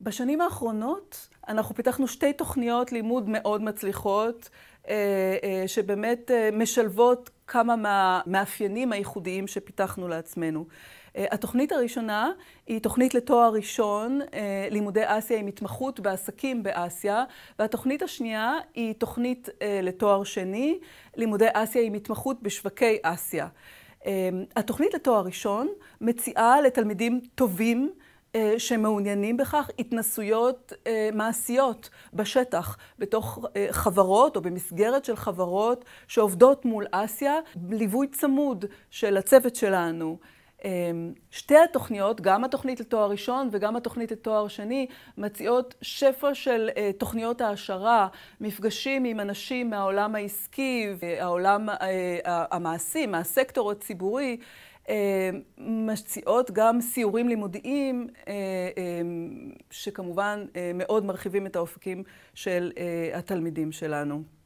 בשנים האחרונות אנחנו פיתחנו שתי תוכניות לימוד מאוד מצליחות, אה, אה, שבאמת אה, משלבות כמה מהמאפיינים הייחודיים שפיתחנו לעצמנו. התוכנית הראשונה היא תוכנית לתואר ראשון, לימודי אסיה עם התמחות בעסקים באסיה, והתוכנית השנייה היא תוכנית לתואר שני, לימודי אסיה עם התמחות בשווקי אסיה. התוכנית לתואר ראשון מציעה לתלמידים טובים אה, שמעוניינים בכך התנסויות אה, מעשיות בשטח, בתוך אה, חברות או במסגרת של חברות שעובדות מול אסיה, ליווי צמוד של הצוות שלנו. שתי התוכניות, גם התוכנית לתואר ראשון וגם התוכנית לתואר שני, מציעות שפע של תוכניות העשרה, מפגשים עם אנשים מהעולם העסקי, העולם המעשי, מהסקטור הציבורי, אה, מציעות גם סיורים לימודיים, אה, אה, שכמובן מאוד מרחיבים את האופקים של התלמידים שלנו.